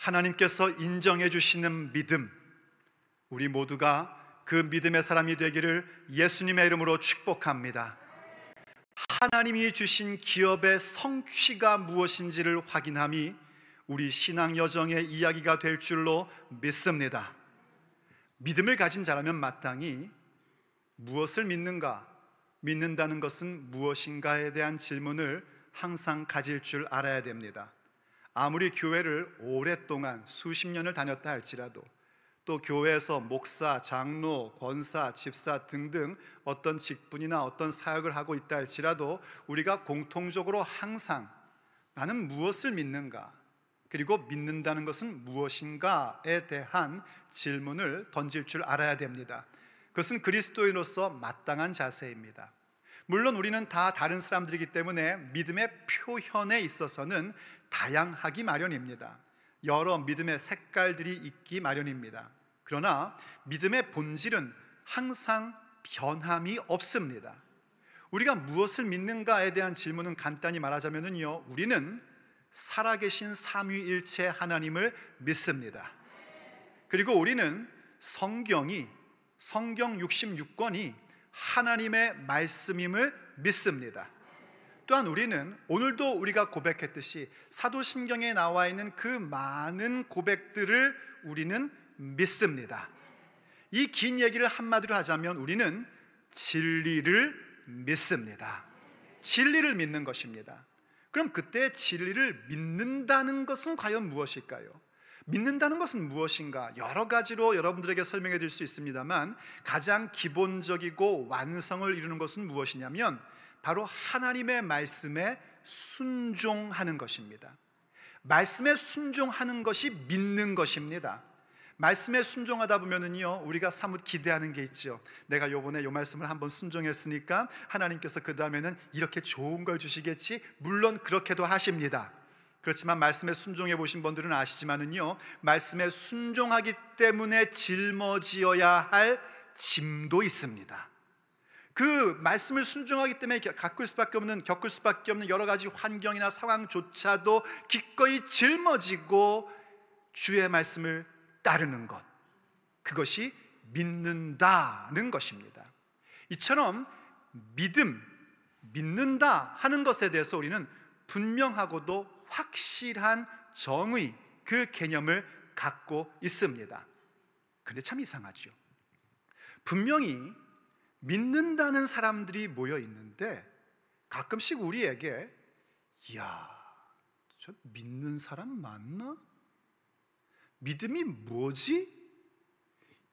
하나님께서 인정해 주시는 믿음, 우리 모두가 그 믿음의 사람이 되기를 예수님의 이름으로 축복합니다. 하나님이 주신 기업의 성취가 무엇인지를 확인함이 우리 신앙 여정의 이야기가 될 줄로 믿습니다. 믿음을 가진 자라면 마땅히 무엇을 믿는가, 믿는다는 것은 무엇인가에 대한 질문을 항상 가질 줄 알아야 됩니다. 아무리 교회를 오랫동안 수십 년을 다녔다 할지라도 또 교회에서 목사, 장로, 권사, 집사 등등 어떤 직분이나 어떤 사역을 하고 있다 할지라도 우리가 공통적으로 항상 나는 무엇을 믿는가? 그리고 믿는다는 것은 무엇인가에 대한 질문을 던질 줄 알아야 됩니다. 그것은 그리스도인으로서 마땅한 자세입니다. 물론 우리는 다 다른 사람들이기 때문에 믿음의 표현에 있어서는 다양하기 마련입니다. 여러 믿음의 색깔들이 있기 마련입니다. 그러나 믿음의 본질은 항상 변함이 없습니다. 우리가 무엇을 믿는가에 대한 질문은 간단히 말하자면요. 우리는 살아계신 삼위일체 하나님을 믿습니다. 그리고 우리는 성경이 성경 66권이 하나님의 말씀임을 믿습니다. 또한 우리는 오늘도 우리가 고백했듯이 사도신경에 나와 있는 그 많은 고백들을 우리는 믿습니다. 이 긴 얘기를 한마디로 하자면 우리는 진리를 믿습니다. 진리를 믿는 것입니다. 그럼 그때 진리를 믿는다는 것은 과연 무엇일까요? 믿는다는 것은 무엇인가? 여러 가지로 여러분들에게 설명해 드릴 수 있습니다만 가장 기본적이고 완성을 이루는 것은 무엇이냐면 바로 하나님의 말씀에 순종하는 것입니다. 말씀에 순종하는 것이 믿는 것입니다. 말씀에 순종하다 보면은요 우리가 사뭇 기대하는 게 있죠. 내가 요번에 요 말씀을 한번 순종했으니까 하나님께서 그 다음에는 이렇게 좋은 걸 주시겠지. 물론 그렇게도 하십니다. 그렇지만 말씀에 순종해 보신 분들은 아시지만은요 말씀에 순종하기 때문에 짊어지어야 할 짐도 있습니다. 그 말씀을 순종하기 때문에 겪을 수밖에 없는 겪을 수밖에 없는 여러 가지 환경이나 상황조차도 기꺼이 짊어지고 주의 말씀을 따르는 것 그것이 믿는다는 것입니다. 이처럼 믿음, 믿는다 하는 것에 대해서 우리는 분명하고도 확실한 정의 그 개념을 갖고 있습니다. 근데 참 이상하죠. 분명히 믿는다는 사람들이 모여 있는데 가끔씩 우리에게 이야, 저 믿는 사람 맞나? 믿음이 뭐지?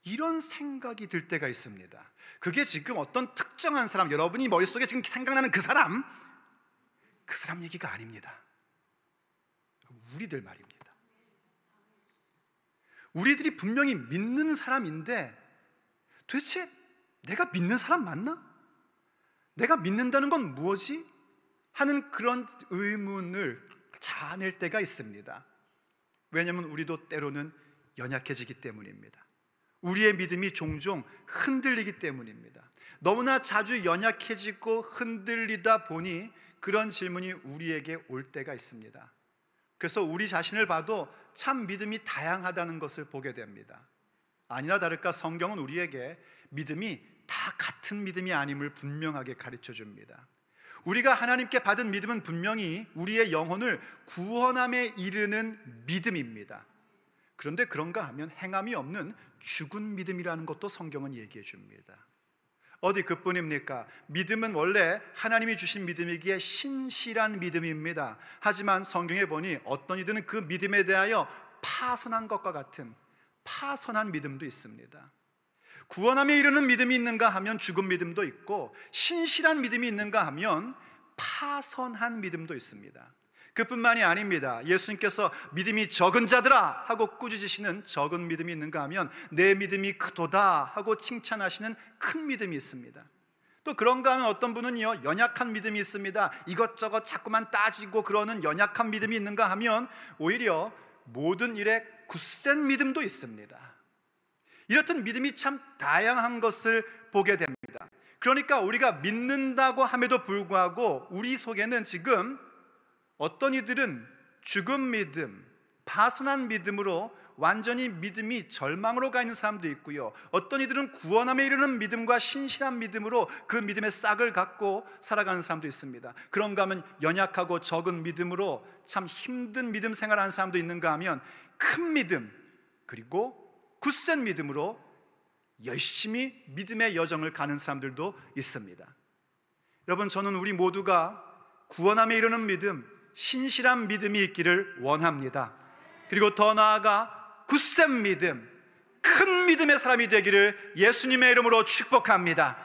이런 생각이 들 때가 있습니다. 그게 지금 어떤 특정한 사람, 여러분이 머릿속에 지금 생각나는 그 사람, 그 사람 얘기가 아닙니다. 우리들 말입니다. 우리들이 분명히 믿는 사람인데 도대체 내가 믿는 사람 맞나? 내가 믿는다는 건 무엇이? 하는 그런 의문을 자아낼 때가 있습니다. 왜냐하면 우리도 때로는 연약해지기 때문입니다. 우리의 믿음이 종종 흔들리기 때문입니다. 너무나 자주 연약해지고 흔들리다 보니 그런 질문이 우리에게 올 때가 있습니다. 그래서 우리 자신을 봐도 참 믿음이 다양하다는 것을 보게 됩니다. 아니나 다를까 성경은 우리에게 믿음이 다 같은 믿음이 아님을 분명하게 가르쳐 줍니다. 우리가 하나님께 받은 믿음은 분명히 우리의 영혼을 구원함에 이르는 믿음입니다. 그런데 그런가 하면 행함이 없는 죽은 믿음이라는 것도 성경은 얘기해 줍니다. 어디 그뿐입니까? 믿음은 원래 하나님이 주신 믿음이기에 신실한 믿음입니다. 하지만 성경에 보니 어떤 이들은 그 믿음에 대하여 파선한 것과 같은 파선한 믿음도 있습니다. 구원함에 이르는 믿음이 있는가 하면 죽은 믿음도 있고 신실한 믿음이 있는가 하면 파선한 믿음도 있습니다. 그뿐만이 아닙니다. 예수님께서 믿음이 적은 자들아 하고 꾸짖으시는 적은 믿음이 있는가 하면 내 믿음이 크도다 하고 칭찬하시는 큰 믿음이 있습니다. 또 그런가 하면 어떤 분은요, 연약한 믿음이 있습니다. 이것저것 자꾸만 따지고 그러는 연약한 믿음이 있는가 하면 오히려 모든 일에 굳센 믿음도 있습니다. 이렇듯 믿음이 참 다양한 것을 보게 됩니다. 그러니까 우리가 믿는다고 함에도 불구하고 우리 속에는 지금 어떤 이들은 죽은 믿음, 파손한 믿음으로 완전히 믿음이 절망으로 가 있는 사람도 있고요. 어떤 이들은 구원함에 이르는 믿음과 신실한 믿음으로 그 믿음의 싹을 갖고 살아가는 사람도 있습니다. 그런가 하면 연약하고 적은 믿음으로 참 힘든 믿음 생활하는 사람도 있는가 하면 큰 믿음 그리고 굳센 믿음으로 열심히 믿음의 여정을 가는 사람들도 있습니다. 여러분, 저는 우리 모두가 구원함에 이르는 믿음, 신실한 믿음이 있기를 원합니다. 그리고 더 나아가 굳센 믿음, 큰 믿음의 사람이 되기를 예수님의 이름으로 축복합니다.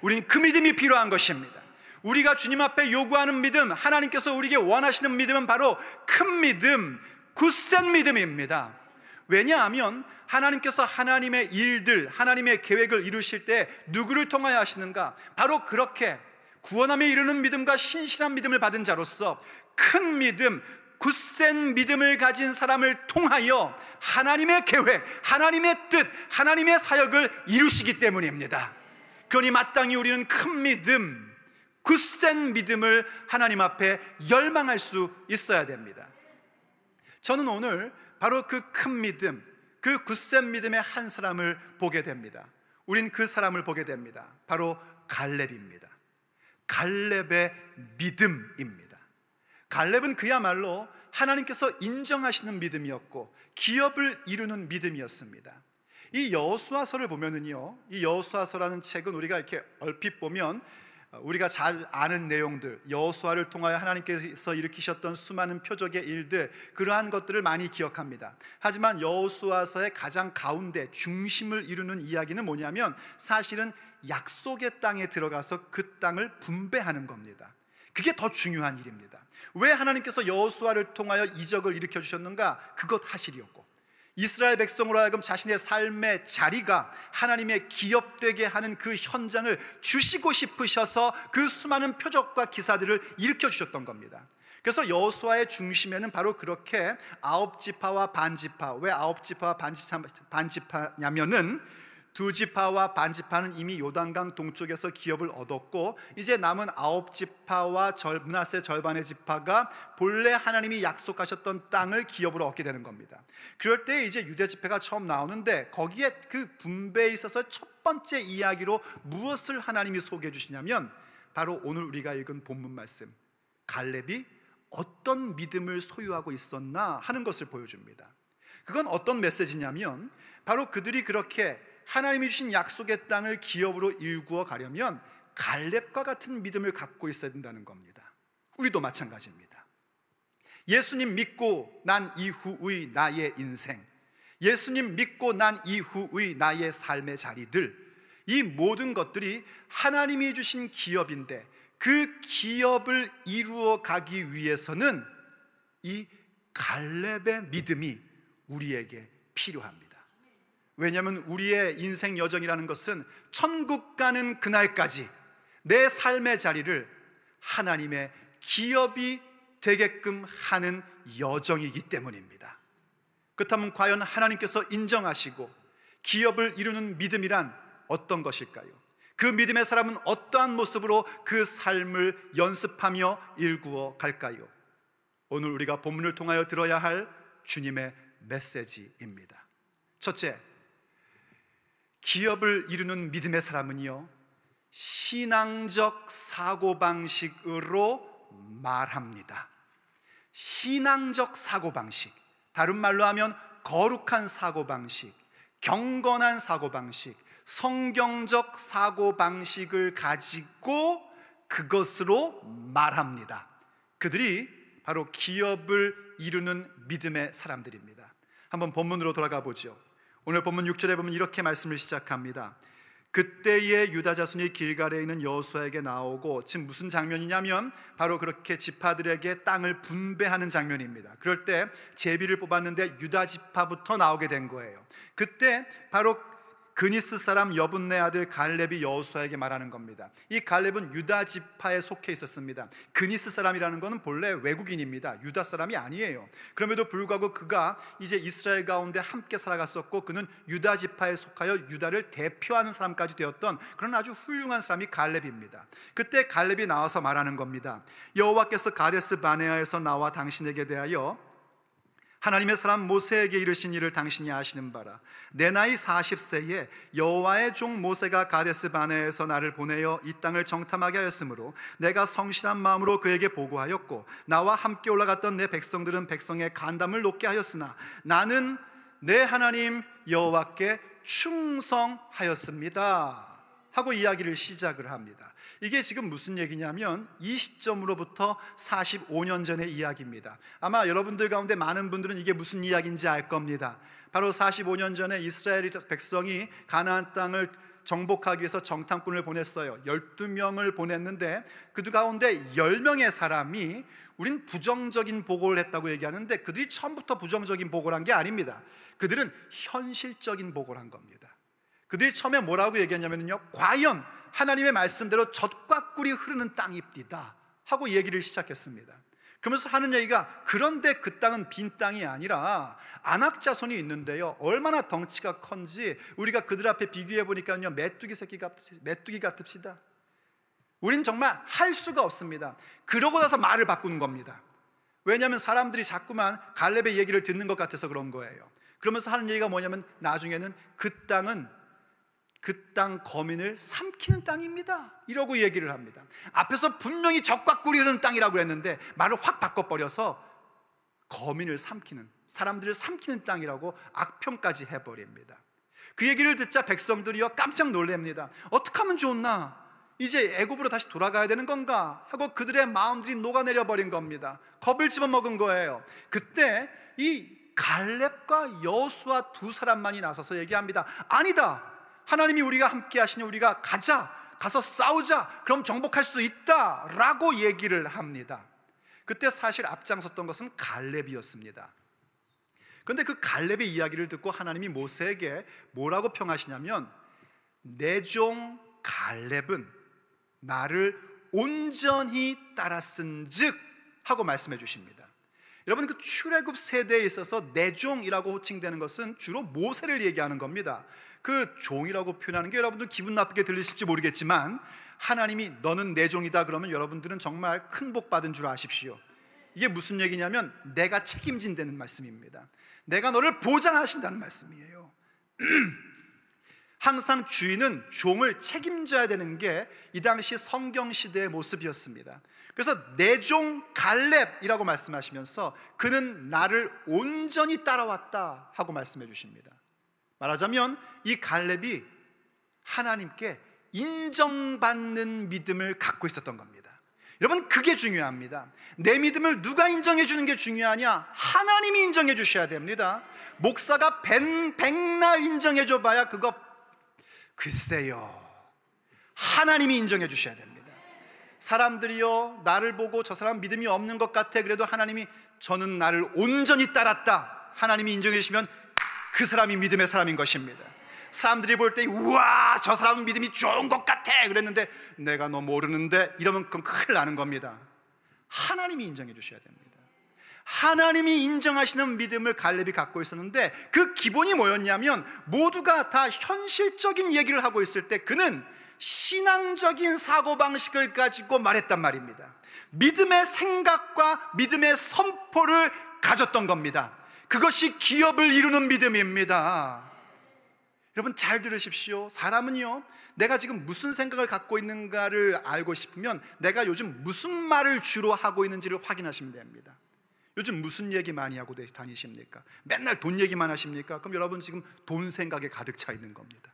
우린 그 믿음이 필요한 것입니다. 우리가 주님 앞에 요구하는 믿음, 하나님께서 우리에게 원하시는 믿음은 바로 큰 믿음, 굳센 믿음입니다. 왜냐하면 하나님께서 하나님의 일들, 하나님의 계획을 이루실 때 누구를 통하여 하시는가? 바로 그렇게 구원함에 이르는 믿음과 신실한 믿음을 받은 자로서 큰 믿음, 굳센 믿음을 가진 사람을 통하여 하나님의 계획, 하나님의 뜻, 하나님의 사역을 이루시기 때문입니다. 그러니 마땅히 우리는 큰 믿음, 굳센 믿음을 하나님 앞에 열망할 수 있어야 됩니다. 저는 오늘 바로 그 큰 믿음, 그 굳센 믿음의 한 사람을 보게 됩니다. 우린 그 사람을 보게 됩니다. 바로 갈렙입니다. 갈렙의 믿음입니다. 갈렙은 그야말로 하나님께서 인정하시는 믿음이었고 기업을 이루는 믿음이었습니다. 이 여호수아서를 보면은요. 이 여호수아서라는 책은 우리가 이렇게 얼핏 보면 어, 우리가 잘 아는 내용들, 여호수아를 통하여 하나님께서 일으키셨던 수많은 표적의 일들, 그러한 것들을 많이 기억합니다. 하지만 여호수아서의 가장 가운데 중심을 이루는 이야기는 뭐냐면 사실은 약속의 땅에 들어가서 그 땅을 분배하는 겁니다. 그게 더 중요한 일입니다. 왜 하나님께서 여호수아를 통하여 이적을 일으켜 주셨는가? 그것 하시려고. 이스라엘 백성으로 하여금 자신의 삶의 자리가 하나님의 기업되게 하는 그 현장을 주시고 싶으셔서 그 수많은 표적과 기사들을 일으켜 주셨던 겁니다. 그래서 여수와의 중심에는 바로 그렇게 아홉 지파와 반지파 왜 아홉 지파와 반지파, 반지파냐면은 두 지파와 반 지파는 이미 요단강 동쪽에서 기업을 얻었고 이제 남은 아홉 지파와 절므나세 절반의 지파가 본래 하나님이 약속하셨던 땅을 기업으로 얻게 되는 겁니다. 그럴 때 이제 유대 지파가 처음 나오는데 거기에 그 분배에 있어서 첫 번째 이야기로 무엇을 하나님이 소개해 주시냐면 바로 오늘 우리가 읽은 본문 말씀 갈렙이 어떤 믿음을 소유하고 있었나 하는 것을 보여줍니다. 그건 어떤 메시지냐면 바로 그들이 그렇게 하나님이 주신 약속의 땅을 기업으로 일구어 가려면 갈렙과 같은 믿음을 갖고 있어야 된다는 겁니다. 우리도 마찬가지입니다. 예수님 믿고 난 이후의 나의 인생, 예수님 믿고 난 이후의 나의 삶의 자리들, 이 모든 것들이 하나님이 주신 기업인데 그 기업을 이루어 가기 위해서는 이 갈렙의 믿음이 우리에게 필요합니다. 왜냐하면 우리의 인생 여정이라는 것은 천국 가는 그날까지 내 삶의 자리를 하나님의 기업이 되게끔 하는 여정이기 때문입니다. 그렇다면 과연 하나님께서 인정하시고 기업을 이루는 믿음이란 어떤 것일까요? 그 믿음의 사람은 어떠한 모습으로 그 삶을 연습하며 일구어 갈까요? 오늘 우리가 본문을 통하여 들어야 할 주님의 메시지입니다. 첫째, 기업을 이루는 믿음의 사람은요, 신앙적 사고방식으로 말합니다. 신앙적 사고방식. 다른 말로 하면 거룩한 사고방식, 경건한 사고방식, 성경적 사고방식을 가지고 그것으로 말합니다. 그들이 바로 기업을 이루는 믿음의 사람들입니다. 한번 본문으로 돌아가 보죠. 오늘 본문 6절에 보면 이렇게 말씀을 시작합니다. 그때에 유다 자손이 길가에 있는 여수아에게 나오고 지금 무슨 장면이냐면 바로 그렇게 지파들에게 땅을 분배하는 장면입니다. 그럴 때 제비를 뽑았는데 유다 지파부터 나오게 된 거예요. 그때 바로 그니스 사람 여분네 아들 갈렙이 여호수아에게 말하는 겁니다. 이 갈렙은 유다 지파에 속해 있었습니다. 그니스 사람이라는 것은 본래 외국인입니다. 유다 사람이 아니에요. 그럼에도 불구하고 그가 이제 이스라엘 가운데 함께 살아갔었고 그는 유다 지파에 속하여 유다를 대표하는 사람까지 되었던 그런 아주 훌륭한 사람이 갈렙입니다. 그때 갈렙이 나와서 말하는 겁니다. 여호와께서 가데스 바네아에서 나와 당신에게 대하여 하나님의 사람 모세에게 이르신 일을 당신이 아시는 바라 내 나이 40세에 여호와의 종 모세가 가데스 바네에서 나를 보내어 이 땅을 정탐하게 하였으므로 내가 성실한 마음으로 그에게 보고하였고 나와 함께 올라갔던 내 백성들은 백성의 간담을 높게 하였으나 나는 내 하나님 여호와께 충성하였습니다 하고 이야기를 시작을 합니다 이게 지금 무슨 얘기냐면 이 시점으로부터 45년 전의 이야기입니다. 아마 여러분들 가운데 많은 분들은 이게 무슨 이야기인지 알 겁니다. 바로 45년 전에 이스라엘 백성이 가나안 땅을 정복하기 위해서 정탐꾼을 보냈어요. 12명을 보냈는데 그들 가운데 10명의 사람이 우린 부정적인 보고를 했다고 얘기하는데 그들이 처음부터 부정적인 보고를 한 게 아닙니다. 그들은 현실적인 보고를 한 겁니다. 그들이 처음에 뭐라고 얘기했냐면요. 과연 하나님의 말씀대로 젖과 꿀이 흐르는 땅입니다 하고 얘기를 시작했습니다. 그러면서 하는 얘기가 그런데 그 땅은 빈 땅이 아니라 안악자손이 있는데요. 얼마나 덩치가 큰지 우리가 그들 앞에 비교해 보니까요. 메뚜기 새끼 같 메뚜기 같읍시다. 우린 정말 할 수가 없습니다. 그러고 나서 말을 바꾸는 겁니다. 왜냐하면 사람들이 자꾸만 갈렙의 얘기를 듣는 것 같아서 그런 거예요. 그러면서 하는 얘기가 뭐냐면 나중에는 그 땅은 그땅 거민을 삼키는 땅입니다. 이러고 얘기를 합니다. 앞에서 분명히 적과 꿀이 흐르는 땅이라고 했는데 말을 확 바꿔버려서 거민을 삼키는, 사람들을 삼키는 땅이라고 악평까지 해버립니다. 그 얘기를 듣자 백성들이여 어, 깜짝 놀랍니다. 어떻게 하면 좋나? 이제 애굽으로 다시 돌아가야 되는 건가? 하고 그들의 마음들이 녹아내려 버린 겁니다. 겁을 집어먹은 거예요. 그때 이 갈렙과 여수와 두 사람만이 나서서 얘기합니다. 아니다. 하나님이 우리가 함께 하시니 우리가 가자. 가서 싸우자. 그럼 정복할 수 있다. 라고 얘기를 합니다. 그때 사실 앞장섰던 것은 갈렙이었습니다. 그런데 그 갈렙의 이야기를 듣고 하나님이 모세에게 뭐라고 평하시냐면 내종 갈렙은 나를 온전히 따랐은즉 하고 말씀해 주십니다. 여러분 그 출애굽 세대에 있어서 내종이라고 호칭되는 것은 주로 모세를 얘기하는 겁니다. 그 종이라고 표현하는 게 여러분들 기분 나쁘게 들리실지 모르겠지만 하나님이 너는 내 종이다 그러면 여러분들은 정말 큰 복 받은 줄 아십시오. 이게 무슨 얘기냐면 내가 책임진다는 말씀입니다. 내가 너를 보장하신다는 말씀이에요. 항상 주인은 종을 책임져야 되는 게 이 당시 성경 시대의 모습이었습니다. 그래서 내 종 갈렙이라고 말씀하시면서 그는 나를 온전히 따라왔다 하고 말씀해 주십니다. 말하자면 이 갈렙이 하나님께 인정받는 믿음을 갖고 있었던 겁니다. 여러분, 그게 중요합니다. 내 믿음을 누가 인정해 주는 게 중요하냐? 하나님이 인정해 주셔야 됩니다. 목사가 백, 백날 인정해 줘 봐야 그거, 글쎄요. 하나님이 인정해 주셔야 됩니다. 사람들이요, 나를 보고 저 사람 믿음이 없는 것 같아. 그래도 하나님이 저는 나를 온전히 따랐다. 하나님이 인정해 주시면 그 사람이 믿음의 사람인 것입니다. 사람들이 볼 때 우와 저 사람은 믿음이 좋은 것 같아 그랬는데 내가 너 모르는데 이러면 그건 큰일 나는 겁니다. 하나님이 인정해 주셔야 됩니다. 하나님이 인정하시는 믿음을 갈렙이 갖고 있었는데 그 기본이 뭐였냐면 모두가 다 현실적인 얘기를 하고 있을 때 그는 신앙적인 사고방식을 가지고 말했단 말입니다. 믿음의 생각과 믿음의 선포를 가졌던 겁니다. 그것이 기업을 이루는 믿음입니다. 여러분 잘 들으십시오. 사람은요, 내가 지금 무슨 생각을 갖고 있는가를 알고 싶으면 내가 요즘 무슨 말을 주로 하고 있는지를 확인하시면 됩니다. 요즘 무슨 얘기 많이 하고 다니십니까? 맨날 돈 얘기만 하십니까? 그럼 여러분 지금 돈 생각에 가득 차 있는 겁니다.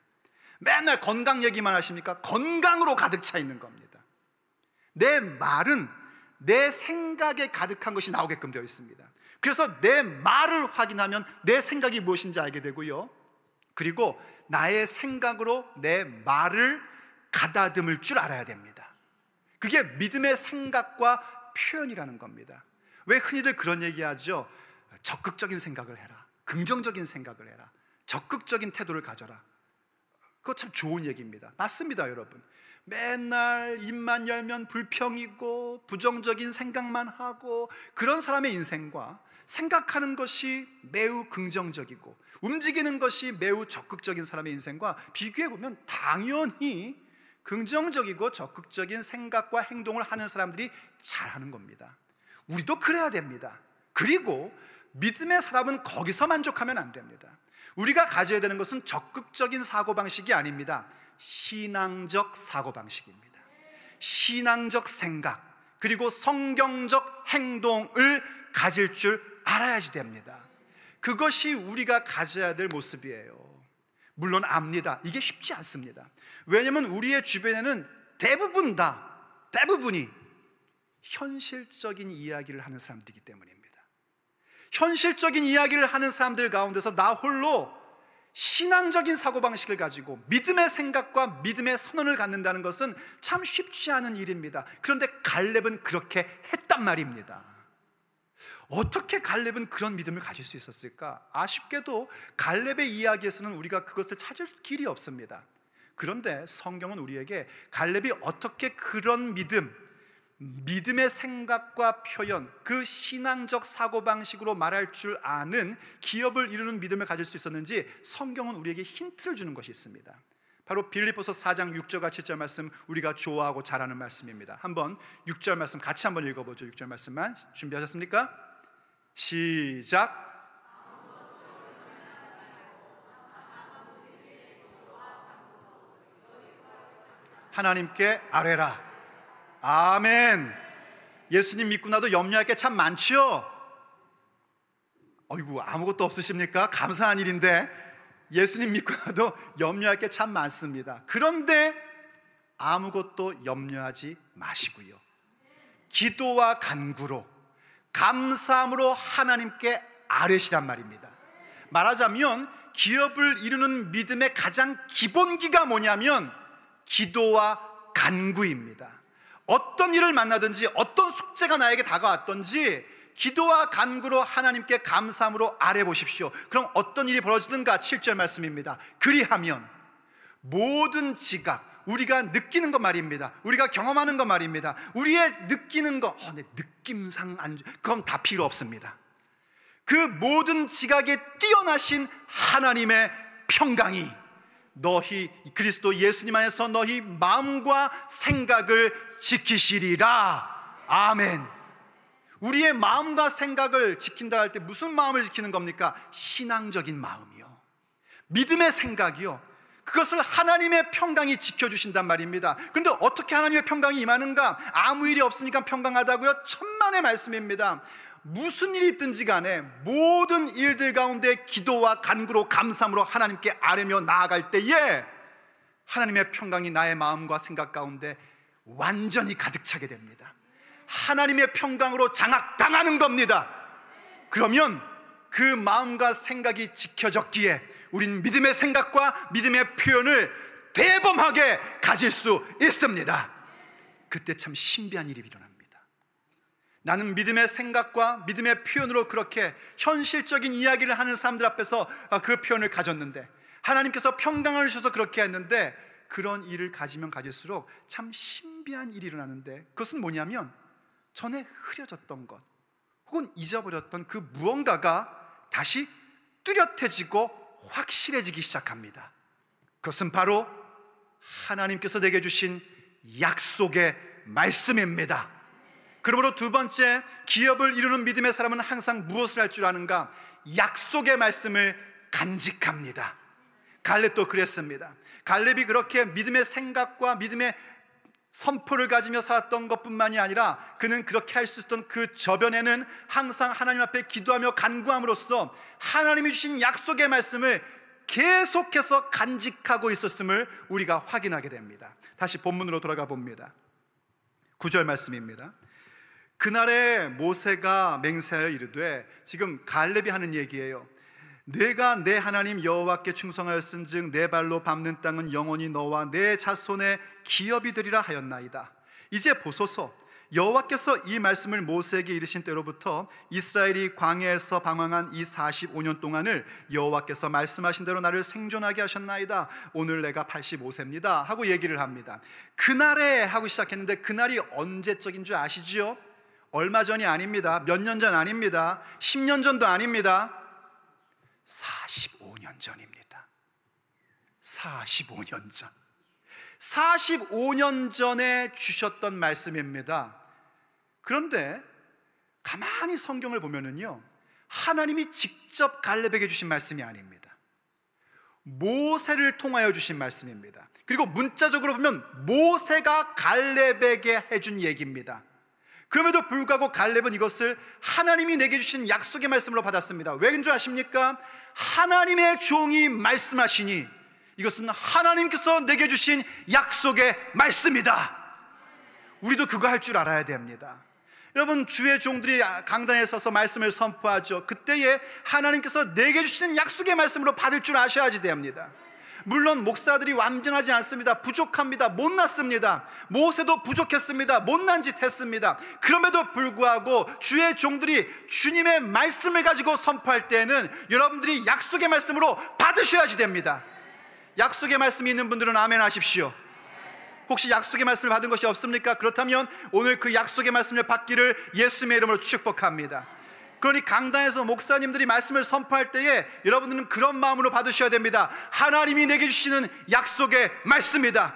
맨날 건강 얘기만 하십니까? 건강으로 가득 차 있는 겁니다. 내 말은 내 생각에 가득한 것이 나오게끔 되어 있습니다. 그래서 내 말을 확인하면 내 생각이 무엇인지 알게 되고요. 그리고 나의 생각으로 내 말을 가다듬을 줄 알아야 됩니다. 그게 믿음의 생각과 표현이라는 겁니다. 왜 흔히들 그런 얘기하죠? 적극적인 생각을 해라. 긍정적인 생각을 해라. 적극적인 태도를 가져라. 그거 참 좋은 얘기입니다. 맞습니다, 여러분. 맨날 입만 열면 불평이고 부정적인 생각만 하고 그런 사람의 인생과 생각하는 것이 매우 긍정적이고 움직이는 것이 매우 적극적인 사람의 인생과 비교해 보면 당연히 긍정적이고 적극적인 생각과 행동을 하는 사람들이 잘하는 겁니다. 우리도 그래야 됩니다. 그리고 믿음의 사람은 거기서 만족하면 안 됩니다. 우리가 가져야 되는 것은 적극적인 사고방식이 아닙니다. 신앙적 사고방식입니다. 신앙적 생각, 그리고 성경적 행동을 가질 줄 알아야지 됩니다. 그것이 우리가 가져야 될 모습이에요. 물론 압니다. 이게 쉽지 않습니다. 왜냐하면 우리의 주변에는 대부분 다, 대부분이 현실적인 이야기를 하는 사람들이기 때문입니다. 현실적인 이야기를 하는 사람들 가운데서 나 홀로 신앙적인 사고방식을 가지고 믿음의 생각과 믿음의 선언을 갖는다는 것은 참 쉽지 않은 일입니다. 그런데 갈렙은 그렇게 했단 말입니다. 어떻게 갈렙은 그런 믿음을 가질 수 있었을까? 아쉽게도 갈렙의 이야기에서는 우리가 그것을 찾을 길이 없습니다. 그런데 성경은 우리에게 갈렙이 어떻게 그런 믿음, 믿음의 생각과 표현, 그 신앙적 사고방식으로 말할 줄 아는 기업을 이루는 믿음을 가질 수 있었는지 성경은 우리에게 힌트를 주는 것이 있습니다. 바로 빌리보서 4장 6절과 7절 말씀 우리가 좋아하고 잘하는 말씀입니다. 한번 6절 말씀 같이 한번 읽어보죠. 6절 말씀만 준비하셨습니까? 시작. 하나님께 아뢰라. 아멘. 예수님 믿고 나도 염려할 게 참 많지요. 어이구 아무것도 없으십니까? 감사한 일인데 예수님 믿고 나도 염려할 게 참 많습니다. 그런데 아무것도 염려하지 마시고요. 기도와 간구로 감사함으로 하나님께 아뢰시란 말입니다. 말하자면 기업을 이루는 믿음의 가장 기본기가 뭐냐면 기도와 간구입니다. 어떤 일을 만나든지 어떤 숙제가 나에게 다가왔든지 기도와 간구로 하나님께 감사함으로 아뢰 보십시오. 그럼 어떤 일이 벌어지든가 7절 말씀입니다. 그리하면 모든 지각 우리가 느끼는 것 말입니다. 우리가 경험하는 것 말입니다. 우리의 느끼는 것, 어, 내 느낌상 안, 그럼 다 필요 없습니다. 그 모든 지각에 뛰어나신 하나님의 평강이 너희 그리스도 예수님 안에서 너희 마음과 생각을 지키시리라. 아멘. 우리의 마음과 생각을 지킨다 할 때 무슨 마음을 지키는 겁니까? 신앙적인 마음이요. 믿음의 생각이요. 그것을 하나님의 평강이 지켜주신단 말입니다. 그런데 어떻게 하나님의 평강이 임하는가? 아무 일이 없으니까 평강하다고요? 천만의 말씀입니다. 무슨 일이 있든지 간에 모든 일들 가운데 기도와 간구로 감사함으로 하나님께 아뢰며 나아갈 때에 하나님의 평강이 나의 마음과 생각 가운데 완전히 가득 차게 됩니다. 하나님의 평강으로 장악당하는 겁니다. 그러면 그 마음과 생각이 지켜졌기에 우린 믿음의 생각과 믿음의 표현을 대범하게 가질 수 있습니다. 그때 참 신비한 일이 일어납니다. 나는 믿음의 생각과 믿음의 표현으로 그렇게 현실적인 이야기를 하는 사람들 앞에서 아, 그 표현을 가졌는데 하나님께서 평강을 주셔서 그렇게 했는데 그런 일을 가지면 가질수록 참 신비한 일이 일어나는데 그것은 뭐냐면 전에 흐려졌던 것 혹은 잊어버렸던 그 무언가가 다시 뚜렷해지고 확실해지기 시작합니다. 그것은 바로 하나님께서 내게 주신 약속의 말씀입니다. 그러므로 두 번째, 기업을 이루는 믿음의 사람은 항상 무엇을 할 줄 아는가? 약속의 말씀을 간직합니다. 갈렙도 그랬습니다. 갈렙이 그렇게 믿음의 생각과 믿음의 선포를 가지며 살았던 것뿐만이 아니라 그는 그렇게 할 수 있었던 그 저변에는 항상 하나님 앞에 기도하며 간구함으로써 하나님이 주신 약속의 말씀을 계속해서 간직하고 있었음을 우리가 확인하게 됩니다. 다시 본문으로 돌아가 봅니다. 구절 말씀입니다. 그날에 모세가 맹세하여 이르되 지금 갈렙이 하는 얘기예요. 내가 내 하나님 여호와께 충성하였은즉 내 발로 밟는 땅은 영원히 너와 내 자손의 기업이 되리라 하였나이다. 이제 보소서 여호와께서 이 말씀을 모세에게 이르신 때로부터 이스라엘이 광야에서 방황한 이 45년 동안을 여호와께서 말씀하신 대로 나를 생존하게 하셨나이다. 오늘 내가 85세입니다. 하고 얘기를 합니다. 그날에 하고 시작했는데 그날이 언제적인 줄 아시지요? 얼마 전이 아닙니다. 몇 년 전 아닙니다. 10년 전도 아닙니다. 45년 전입니다. 45년 전. 45년 전에 주셨던 말씀입니다. 그런데 가만히 성경을 보면은요. 하나님이 직접 갈렙에게 주신 말씀이 아닙니다. 모세를 통하여 주신 말씀입니다. 그리고 문자적으로 보면 모세가 갈렙에게 해준 얘기입니다. 그럼에도 불구하고 갈렙은 이것을 하나님이 내게 주신 약속의 말씀으로 받았습니다. 왜인 줄 아십니까? 하나님의 종이 말씀하시니 이것은 하나님께서 내게 주신 약속의 말씀이다. 우리도 그거 할 줄 알아야 됩니다. 여러분 주의 종들이 강단에 서서 말씀을 선포하죠. 그때에 하나님께서 내게 주시는 약속의 말씀으로 받을 줄 아셔야지 됩니다. 물론 목사들이 완전하지 않습니다. 부족합니다. 못났습니다. 모세도 부족했습니다. 못난 짓 했습니다. 그럼에도 불구하고 주의 종들이 주님의 말씀을 가지고 선포할 때에는 여러분들이 약속의 말씀으로 받으셔야지 됩니다. 약속의 말씀이 있는 분들은 아멘 하십시오. 혹시 약속의 말씀을 받은 것이 없습니까? 그렇다면 오늘 그 약속의 말씀을 받기를 예수의 이름으로 축복합니다. 그러니 강단에서 목사님들이 말씀을 선포할 때에 여러분들은 그런 마음으로 받으셔야 됩니다. 하나님이 내게 주시는 약속의 말씀이다.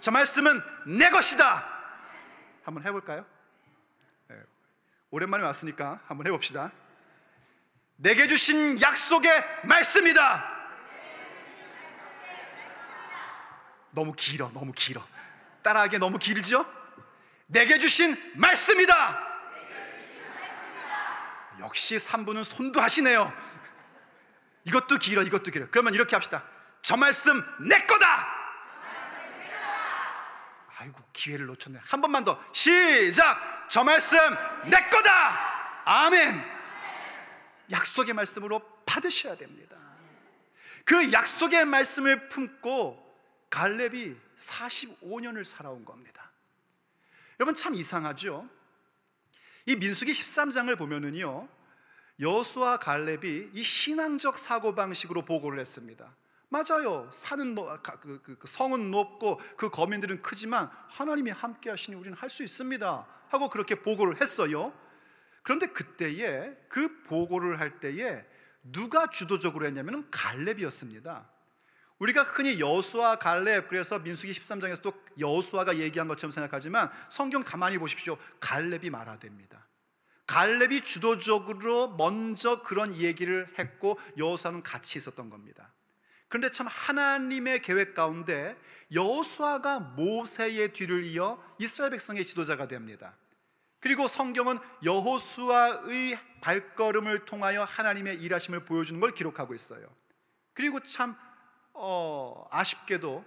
저 말씀은 내 것이다. 한번 해볼까요? 네. 오랜만에 왔으니까 한번 해봅시다. 내게 주신 약속의 말씀이다. 너무 길어, 너무 길어. 따라하기에 너무 길죠? 내게 주신 말씀이다. 역시 3부는 손도 하시네요. 이것도 길어, 이것도 길어. 그러면 이렇게 합시다. 저 말씀 내 거다! 아이고, 기회를 놓쳤네. 한 번만 더. 시작! 저 말씀 내 거다! 아멘! 약속의 말씀으로 받으셔야 됩니다. 그 약속의 말씀을 품고 갈렙이 45년을 살아온 겁니다. 여러분 참 이상하죠? 이민숙이 13장을 보면은요. 여수와 갈렙이 이 신앙적 사고방식으로 보고를 했습니다. 맞아요. 산은 뭐, 그, 그, 그, 성은 높고 그 거민들은 크지만 하나님이 함께 하시니 우리는 할 수 있습니다. 하고 그렇게 보고를 했어요. 그런데 그때에 그 보고를 할 때에 누가 주도적으로 했냐면 갈렙이었습니다. 우리가 흔히 여수와 갈렙 그래서 민수기 13장에서도 여수와가 얘기한 것처럼 생각하지만 성경 가만히 보십시오. 갈렙이 말하됩니다. 갈렙이 주도적으로 먼저 그런 얘기를 했고 여호수아는 같이 있었던 겁니다. 그런데 참 하나님의 계획 가운데 여호수아가 모세의 뒤를 이어 이스라엘 백성의 지도자가 됩니다. 그리고 성경은 여호수아의 발걸음을 통하여 하나님의 일하심을 보여주는 걸 기록하고 있어요. 그리고 참 어, 아쉽게도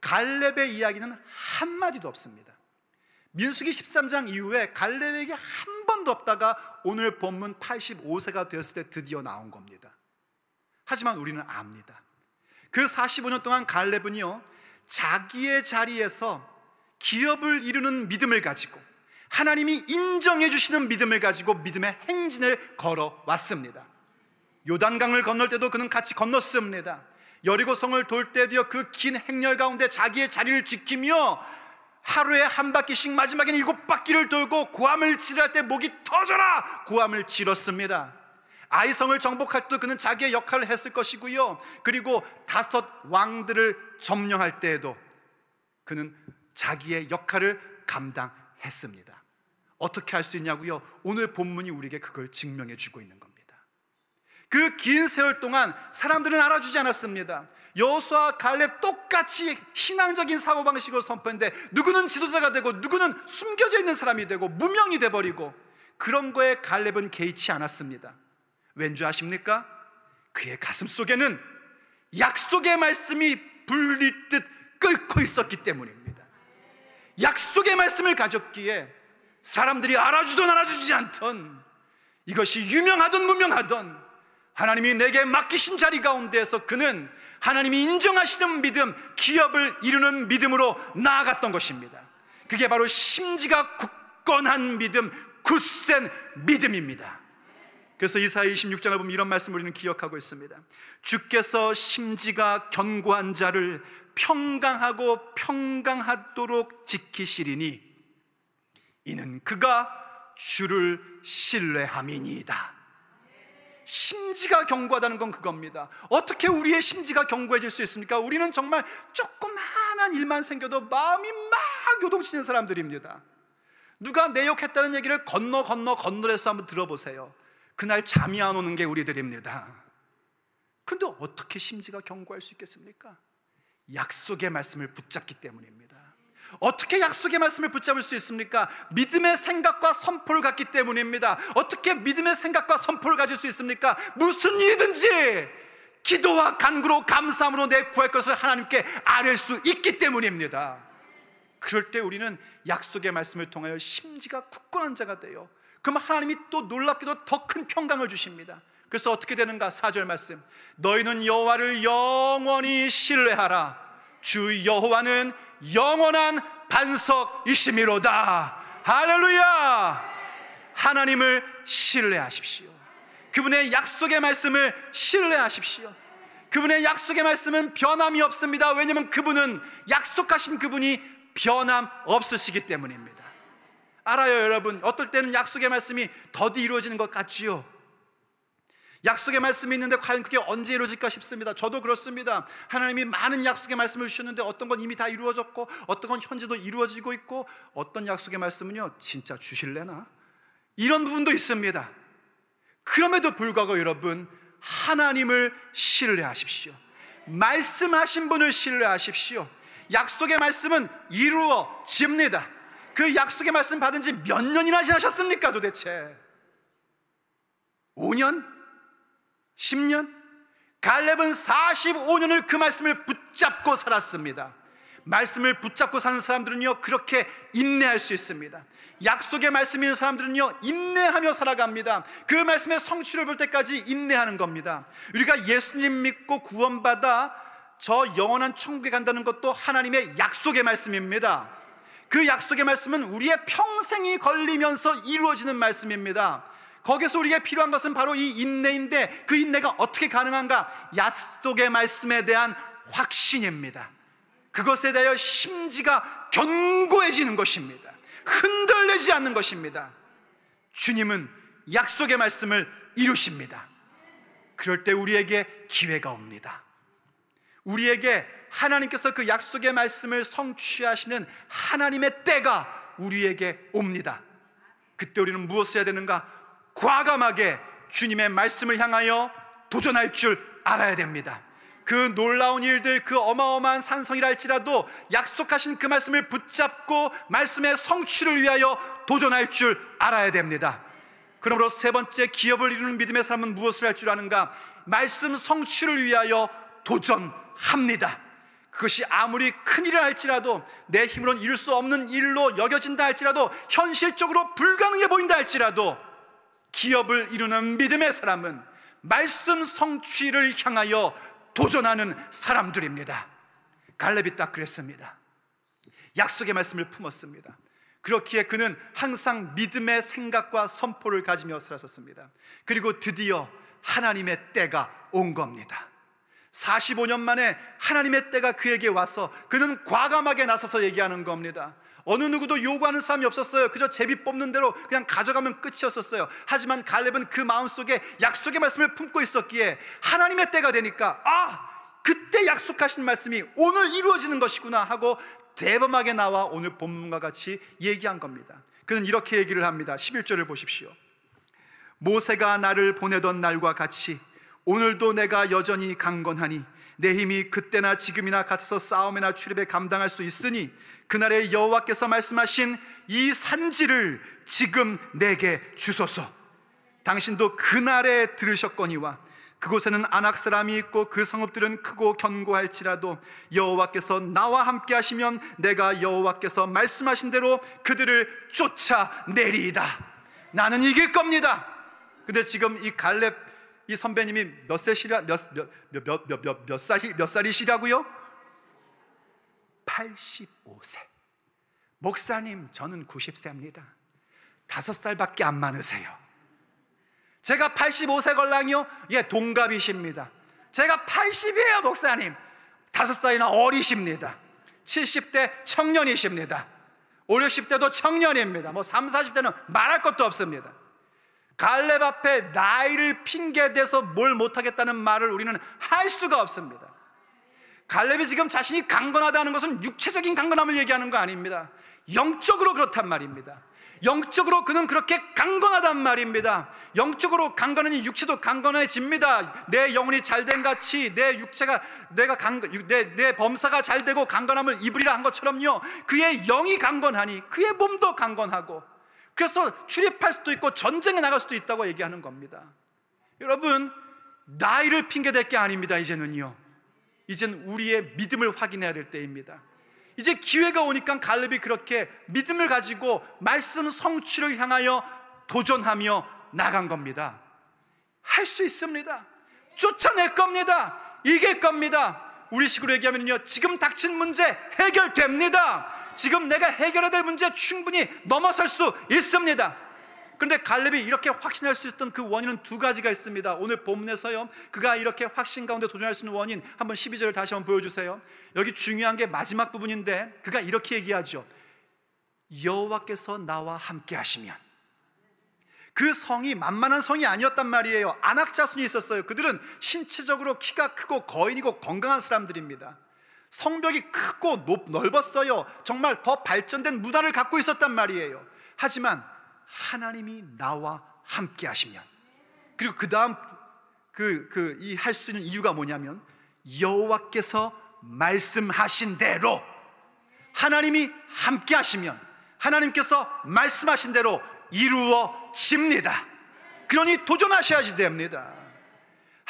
갈렙의 이야기는 한 마디도 없습니다. 민수기 13장 이후에 갈렙에게 한 번도 없다가 오늘 본문 85세가 되었을 때 드디어 나온 겁니다. 하지만 우리는 압니다. 그 45년 동안 갈렙은요, 자기의 자리에서 기업을 이루는 믿음을 가지고 하나님이 인정해 주시는 믿음을 가지고 믿음의 행진을 걸어왔습니다. 요단강을 건널 때도 그는 같이 건넜습니다. 여리고성을 돌 때도요 그 긴 행렬 가운데 자기의 자리를 지키며 하루에 한 바퀴씩 마지막엔 일곱 바퀴를 돌고 고함을 치를 때 목이 터져라 고함을 치렀습니다 아이성을 정복할 때도 그는 자기의 역할을 했을 것이고요. 그리고 다섯 왕들을 점령할 때에도 그는 자기의 역할을 감당했습니다. 어떻게 할 수 있냐고요? 오늘 본문이 우리에게 그걸 증명해 주고 있는 겁니다. 그 긴 세월 동안 사람들은 알아주지 않았습니다. 여수와 갈렙 똑같이 신앙적인 사고방식으로 선포했는데 누구는 지도자가 되고 누구는 숨겨져 있는 사람이 되고 무명이 돼버리고 그런 거에 갈렙은 개의치 않았습니다. 왠지 아십니까? 그의 가슴 속에는 약속의 말씀이 불리듯 끓고 있었기 때문입니다. 약속의 말씀을 가졌기에 사람들이 알아주던 알아주지 않던 이것이 유명하던 무명하던 하나님이 내게 맡기신 자리 가운데에서 그는 하나님이 인정하시는 믿음, 기업을 이루는 믿음으로 나아갔던 것입니다. 그게 바로 심지가 굳건한 믿음, 굳센 믿음입니다. 그래서 이사의 26장을 보면 이런 말씀 을 우리는 기억하고 있습니다. 주께서 심지가 견고한 자를 평강하고 평강하도록 지키시리니 이는 그가 주를 신뢰함이니이다. 심지가 견고하다는 건 그겁니다. 어떻게 우리의 심지가 견고해질 수 있습니까? 우리는 정말 조그마한 일만 생겨도 마음이 막 요동치는 사람들입니다. 누가 내 욕했다는 얘기를 건너 건너 건너해서 한번 들어보세요. 그날 잠이 안 오는 게 우리들입니다. 그런데 어떻게 심지가 견고할 수 있겠습니까? 약속의 말씀을 붙잡기 때문입니다. 어떻게 약속의 말씀을 붙잡을 수 있습니까? 믿음의 생각과 선포를 갖기 때문입니다. 어떻게 믿음의 생각과 선포를 가질 수 있습니까? 무슨 일이든지 기도와 간구로 감사함으로 내 구할 것을 하나님께 아뢰 수 있기 때문입니다. 그럴 때 우리는 약속의 말씀을 통하여 심지가 굳건한 자가 돼요. 그럼 하나님이 또 놀랍게도 더 큰 평강을 주십니다. 그래서 어떻게 되는가? 4절 말씀. 너희는 여호와를 영원히 신뢰하라. 주 여호와는 영원한 반석이시미로다. 할렐루야! 하나님을 신뢰하십시오. 그분의 약속의 말씀을 신뢰하십시오. 그분의 약속의 말씀은 변함이 없습니다. 왜냐하면 그분은 약속하신 그분이 변함 없으시기 때문입니다. 알아요, 여러분. 어떨 때는 약속의 말씀이 더디 이루어지는 것 같지요. 약속의 말씀이 있는데 과연 그게 언제 이루어질까 싶습니다. 저도 그렇습니다. 하나님이 많은 약속의 말씀을 주셨는데 어떤 건 이미 다 이루어졌고 어떤 건 현재도 이루어지고 있고 어떤 약속의 말씀은요 진짜 주실래나 이런 부분도 있습니다. 그럼에도 불구하고 여러분 하나님을 신뢰하십시오. 말씀하신 분을 신뢰하십시오. 약속의 말씀은 이루어집니다. 그 약속의 말씀 받은 지 몇 년이나 지나셨습니까 도대체? 5년? 10년? 갈렙은 45년을 그 말씀을 붙잡고 살았습니다. 말씀을 붙잡고 사는 사람들은요, 그렇게 인내할 수 있습니다. 약속의 말씀이 있는 사람들은요, 인내하며 살아갑니다. 그 말씀의 성취를 볼 때까지 인내하는 겁니다. 우리가 예수님 믿고 구원받아 저 영원한 천국에 간다는 것도 하나님의 약속의 말씀입니다. 그 약속의 말씀은 우리의 평생이 걸리면서 이루어지는 말씀입니다. 거기서 우리에게 필요한 것은 바로 이 인내인데 그 인내가 어떻게 가능한가? 약속의 말씀에 대한 확신입니다. 그것에 대하여 심지가 견고해지는 것입니다. 흔들리지 않는 것입니다. 주님은 약속의 말씀을 이루십니다. 그럴 때 우리에게 기회가 옵니다. 우리에게 하나님께서 그 약속의 말씀을 성취하시는 하나님의 때가 우리에게 옵니다. 그때 우리는 무엇을 해야 되는가? 과감하게 주님의 말씀을 향하여 도전할 줄 알아야 됩니다. 그 놀라운 일들, 그 어마어마한 산성이라 할지라도 약속하신 그 말씀을 붙잡고 말씀의 성취를 위하여 도전할 줄 알아야 됩니다. 그러므로 세 번째 기업을 이루는 믿음의 사람은 무엇을 할 줄 아는가? 말씀 성취를 위하여 도전합니다. 그것이 아무리 큰 일을 할지라도 내 힘으로는 이룰 수 없는 일로 여겨진다 할지라도 현실적으로 불가능해 보인다 할지라도 기업을 이루는 믿음의 사람은 말씀 성취를 향하여 도전하는 사람들입니다. 갈렙이 딱 그랬습니다. 약속의 말씀을 품었습니다. 그렇기에 그는 항상 믿음의 생각과 선포를 가지며 살았었습니다. 그리고 드디어 하나님의 때가 온 겁니다. 45년 만에 하나님의 때가 그에게 와서 그는 과감하게 나서서 얘기하는 겁니다. 어느 누구도 요구하는 사람이 없었어요. 그저 제비 뽑는 대로 그냥 가져가면 끝이었었어요. 하지만 갈렙은 그 마음속에 약속의 말씀을 품고 있었기에 하나님의 때가 되니까 아 그때 약속하신 말씀이 오늘 이루어지는 것이구나 하고 대범하게 나와 오늘 본문과 같이 얘기한 겁니다. 그는 이렇게 얘기를 합니다. 11절을 보십시오. 모세가 나를 보내던 날과 같이 오늘도 내가 여전히 강건하니 내 힘이 그때나 지금이나 같아서 싸움이나 출입에 감당할 수 있으니 그날에 여호와께서 말씀하신 이 산지를 지금 내게 주소서. 당신도 그날에 들으셨거니와 그곳에는 안악 사람이 있고 그 성읍들은 크고 견고할지라도 여호와께서 나와 함께 하시면 내가 여호와께서 말씀하신 대로 그들을 쫓아내리이다. 나는 이길 겁니다. 근데 지금 이 갈렙 이 선배님이 몇 세시라 몇몇 몇 몇 몇 살이 몇 살이시라고요? 85세. 목사님, 저는 90세입니다. 다섯 살밖에 안 많으세요. 제가 85세 걸랑이요? 예, 동갑이십니다. 제가 80이에요, 목사님. 다섯 살이나 어리십니다. 70대 청년이십니다. 5, 60대도 청년입니다. 뭐 3, 40대는 말할 것도 없습니다. 갈렙 앞에 나이를 핑계대서 뭘 못하겠다는 말을 우리는 할 수가 없습니다. 갈렙이 지금 자신이 강건하다는 것은 육체적인 강건함을 얘기하는 거 아닙니다. 영적으로 그렇단 말입니다. 영적으로 그는 그렇게 강건하단 말입니다. 영적으로 강건하니 육체도 강건해집니다. 내 영혼이 잘 된 같이 내 육체가 내가 강 내, 내 범사가 잘되고 강건함을 입으리라 한 것처럼요. 그의 영이 강건하니 그의 몸도 강건하고 그래서 출입할 수도 있고 전쟁에 나갈 수도 있다고 얘기하는 겁니다. 여러분, 나이를 핑계댈 게 아닙니다, 이제는요. 이젠 우리의 믿음을 확인해야 될 때입니다. 이제 기회가 오니까 갈렙이 그렇게 믿음을 가지고 말씀 성취를 향하여 도전하며 나간 겁니다. 할 수 있습니다. 쫓아낼 겁니다. 이길 겁니다. 우리 식으로 얘기하면요. 지금 닥친 문제 해결됩니다. 지금 내가 해결해야 될 문제 충분히 넘어설 수 있습니다. 그런데 갈렙이 이렇게 확신할 수 있었던 그 원인은 두 가지가 있습니다. 오늘 본문에서요. 그가 이렇게 확신 가운데 도전할 수 있는 원인 한번 12절을 다시 한번 보여주세요. 여기 중요한 게 마지막 부분인데 그가 이렇게 얘기하죠. 여호와께서 나와 함께 하시면 그 성이 만만한 성이 아니었단 말이에요. 안악자순이 있었어요. 그들은 신체적으로 키가 크고 거인이고 건강한 사람들입니다. 성벽이 크고 높, 넓었어요. 정말 더 발전된 무단을 갖고 있었단 말이에요. 하지만 하나님이 나와 함께 하시면 그리고 그다음 그 그 이 할 수 있는 이유가 뭐냐면 여호와께서 말씀하신 대로 하나님이 함께 하시면 하나님께서 말씀하신 대로 이루어집니다. 그러니 도전하셔야지 됩니다.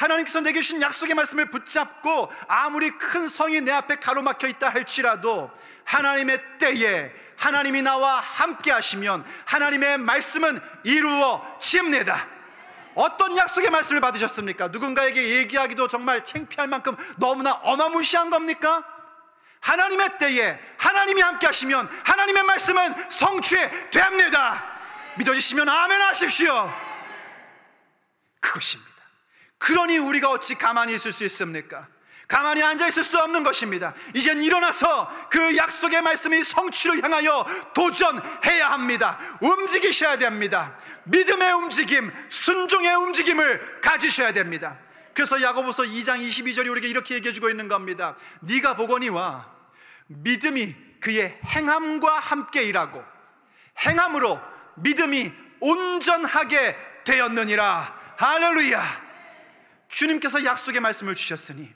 하나님께서 내게 주신 약속의 말씀을 붙잡고 아무리 큰 성이 내 앞에 가로막혀 있다 할지라도 하나님의 때에 하나님이 나와 함께 하시면 하나님의 말씀은 이루어집니다. 어떤 약속의 말씀을 받으셨습니까? 누군가에게 얘기하기도 정말 창피할 만큼 너무나 어마무시한 겁니까? 하나님의 때에 하나님이 함께 하시면 하나님의 말씀은 성취됩니다. 믿어주시면 아멘 하십시오. 그것입니다. 그러니 우리가 어찌 가만히 있을 수 있습니까? 가만히 앉아 있을 수 없는 것입니다. 이젠 일어나서 그 약속의 말씀이 성취를 향하여 도전해야 합니다. 움직이셔야 됩니다. 믿음의 움직임, 순종의 움직임을 가지셔야 됩니다. 그래서 야고보서 2장 22절이 우리에게 이렇게 얘기해 주고 있는 겁니다. 네가 보거니와 믿음이 그의 행함과 함께 일하고 행함으로 믿음이 온전하게 되었느니라. 할렐루야. 주님께서 약속의 말씀을 주셨으니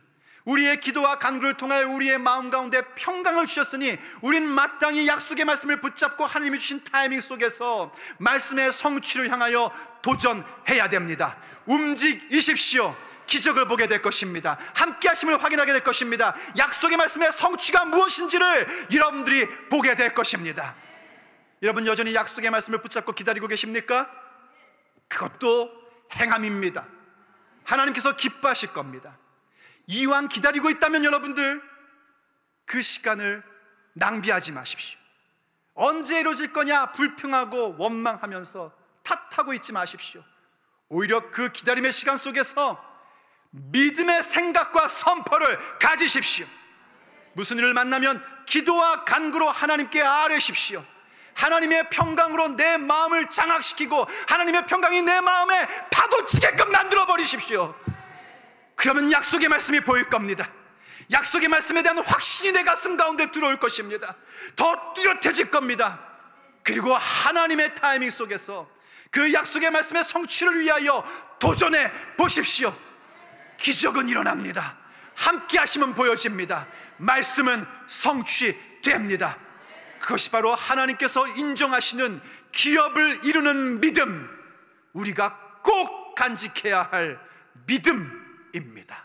우리의 기도와 간구를 통하여 우리의 마음 가운데 평강을 주셨으니 우린 마땅히 약속의 말씀을 붙잡고 하나님이 주신 타이밍 속에서 말씀의 성취를 향하여 도전해야 됩니다. 움직이십시오. 기적을 보게 될 것입니다. 함께 하심을 확인하게 될 것입니다. 약속의 말씀의 성취가 무엇인지를 여러분들이 보게 될 것입니다. 여러분 여전히 약속의 말씀을 붙잡고 기다리고 계십니까? 그것도 행함입니다. 하나님께서 기뻐하실 겁니다. 이왕 기다리고 있다면 여러분들 그 시간을 낭비하지 마십시오. 언제 이루어질 거냐 불평하고 원망하면서 탓하고 있지 마십시오. 오히려 그 기다림의 시간 속에서 믿음의 생각과 선포를 가지십시오. 무슨 일을 만나면 기도와 간구로 하나님께 아뢰십시오. 하나님의 평강으로 내 마음을 장악시키고 하나님의 평강이 내 마음에 파도치게끔 만들어 버리십시오. 그러면 약속의 말씀이 보일 겁니다. 약속의 말씀에 대한 확신이 내 가슴 가운데 들어올 것입니다. 더 뚜렷해질 겁니다. 그리고 하나님의 타이밍 속에서 그 약속의 말씀의 성취를 위하여 도전해 보십시오. 기적은 일어납니다. 함께 하시면 보여집니다. 말씀은 성취됩니다. 그것이 바로 하나님께서 인정하시는 기업을 이루는 믿음, 우리가 꼭 간직해야 할 믿음입니다.